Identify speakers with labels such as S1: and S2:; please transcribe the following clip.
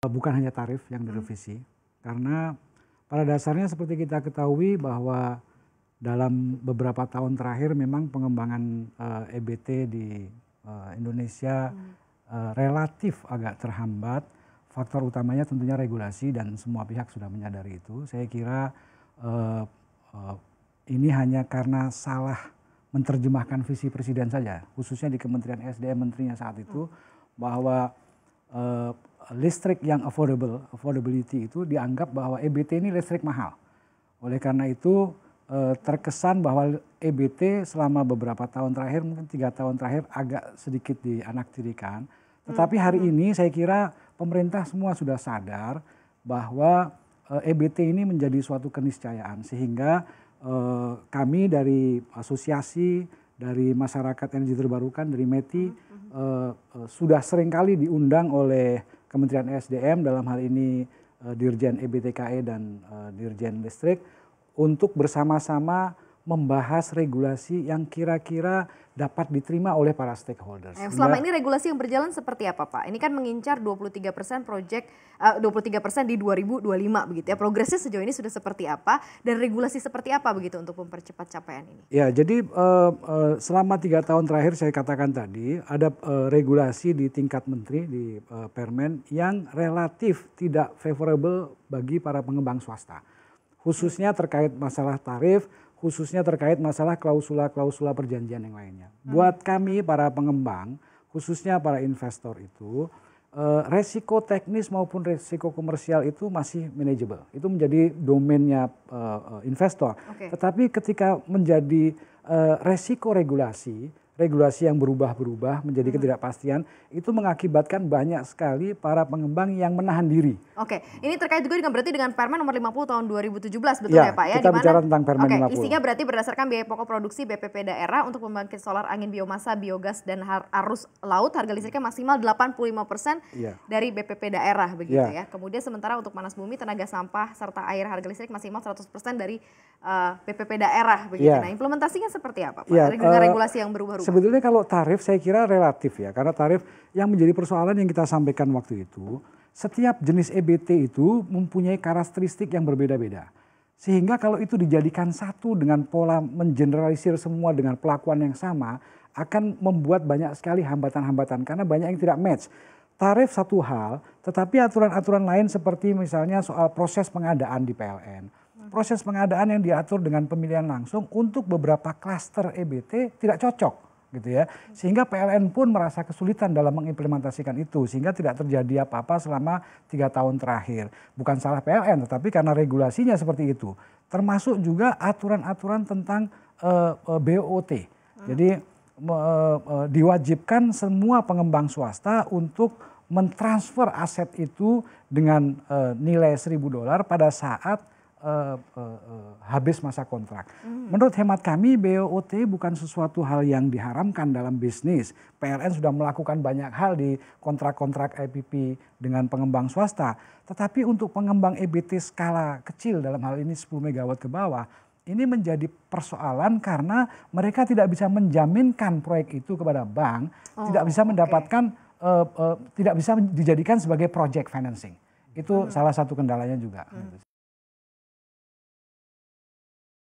S1: Eh, bukan hanya tarif yang hmm. direvisi, karena pada dasarnya seperti kita ketahui bahwa dalam beberapa tahun terakhir memang pengembangan uh, eh, EBT di uh, Indonesia hmm. uh, relatif agak terhambat. Faktor utamanya tentunya regulasi dan semua pihak sudah menyadari itu. Saya kira uh, uh, ini hanya karena salah menerjemahkan visi presiden saja, khususnya di Kementerian SDM menterinya saat itu hmm. bahwa listrik yang affordable, affordability itu dianggap bahwa EBT ini listrik mahal. Oleh karena itu eh, terkesan bahwa EBT selama beberapa tahun terakhir, mungkin tiga tahun terakhir agak sedikit dianaktirikan. Tetapi hari hmm. ini saya kira pemerintah semua sudah sadar bahwa EBT eh, e ini menjadi suatu keniscayaan sehingga eh, kami dari asosiasi, dari masyarakat energi terbarukan, dari METI, hmm, hmm. sudah seringkali diundang oleh Kementerian SDM dalam hal ini eh, Dirjen EBTKE e dan eh, Dirjen Listrik untuk bersama-sama membahas regulasi yang kira-kira dapat diterima oleh para stakeholders. Eh, selama ini
S2: regulasi yang berjalan seperti apa Pak? Ini kan mengincar 23 persen proyek 23 eh, persen di 2025 begitu ya. Progresnya sejauh ini sudah seperti apa dan regulasi seperti apa begitu untuk mempercepat capaian ini?
S1: Ya jadi eh, eh, selama tiga tahun terakhir saya katakan tadi ada regulasi di tingkat menteri di Permen yang relatif tidak favorable bagi para pengembang swasta khususnya terkait masalah tarif khususnya terkait masalah klausula-klausula perjanjian yang lainnya. Hmm. Buat kami para pengembang, khususnya para investor itu, eh, resiko teknis maupun resiko komersial itu masih manageable. Itu menjadi domainnya eh, eh investor. Okay. Tetapi ketika menjadi eh, resiko regulasi, regulasi yang berubah-berubah menjadi hmm. ketidakpastian itu mengakibatkan banyak sekali para pengembang yang menahan diri.
S2: Oke, ini terkait juga dengan berarti dengan Permen nomor 50 tahun 2017 betul ya, ya Pak ya? Kita dimana, bicara
S1: tentang Permen oke, 50. isinya berarti
S2: berdasarkan biaya pokok produksi BPP daerah untuk pembangkit solar angin biomasa, biogas dan arus laut harga listriknya maksimal 85% ya. dari BPP daerah begitu ya. ya. Kemudian sementara untuk panas bumi, tenaga sampah serta air harga listrik maksimal 100% dari uh, eh, BPP daerah begitu. Ya. Nah, implementasinya seperti apa Pak? Ya, dengan uh, eh, regulasi yang berubah-ubah
S1: sebetulnya kalau tarif saya kira relatif ya, karena tarif yang menjadi persoalan yang kita sampaikan waktu itu, setiap jenis EBT itu mempunyai karakteristik yang berbeda-beda. Sehingga kalau itu dijadikan satu dengan pola mengeneralisir semua dengan pelakuan yang sama, akan membuat banyak sekali hambatan-hambatan karena banyak yang tidak match. Tarif satu hal, tetapi aturan-aturan lain seperti misalnya soal proses pengadaan di PLN. Proses pengadaan yang diatur dengan pemilihan langsung untuk beberapa klaster EBT tidak cocok gitu ya. Sehingga PLN pun merasa kesulitan dalam mengimplementasikan itu sehingga tidak terjadi apa-apa selama tiga tahun terakhir. Bukan salah PLN tetapi karena regulasinya seperti itu. Termasuk juga aturan-aturan tentang uh, eh, uh, eh, BOT. Uh. Jadi uh, uh, diwajibkan semua pengembang swasta untuk mentransfer aset itu dengan uh, nilai seribu dolar pada saat uh, habis masa kontrak. Hmm. Menurut hemat kami BOT bukan sesuatu hal yang diharamkan dalam bisnis. PLN sudah melakukan banyak hal di kontrak-kontrak IPP dengan pengembang swasta. Tetapi untuk pengembang EBT skala kecil dalam hal ini 10 MW ke bawah ini menjadi persoalan karena mereka tidak bisa menjaminkan proyek itu kepada bank, oh, tidak bisa mendapatkan okay. uh, uh, tidak bisa dijadikan sebagai project financing. Itu hmm. salah satu kendalanya juga. Hmm.